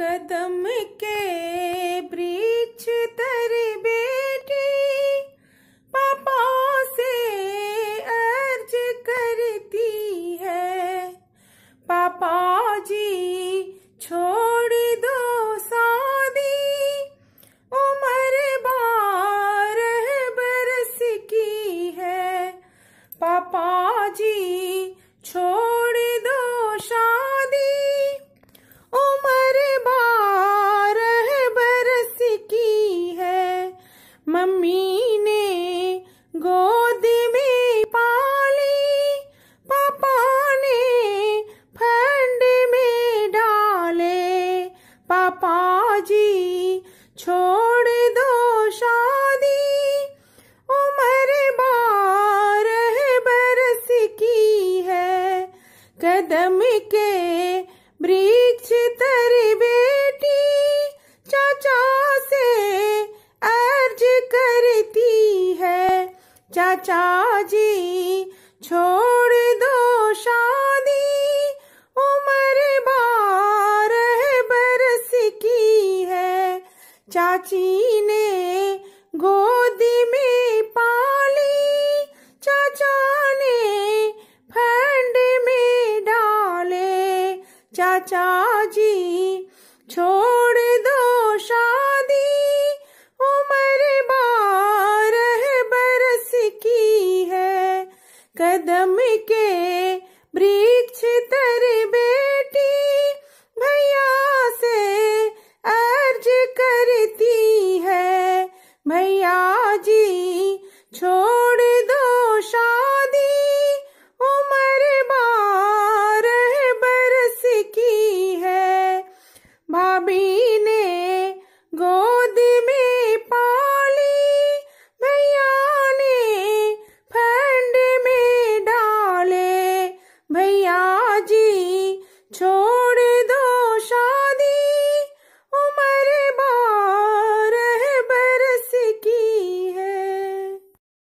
कदम के वृक्ष तर मम्मी ने गोद में पाली पापा ने फंड में डाले पापा जी छोड़ दो शादी उम्र बारह बरस की है कदम के वृक्ष तरबे चाचा जी छोड़ दो शादी उम्र बारह बरस की है चाची ने गोदी में पाली चाचा ने फंड में डाले चाचा जी छोड़ दो शादी कदम के वृक्ष तर बेटी भैया से अर्ज करती है भैया जी छोड़ दो शादी उम्र बारह बरस की है भाभी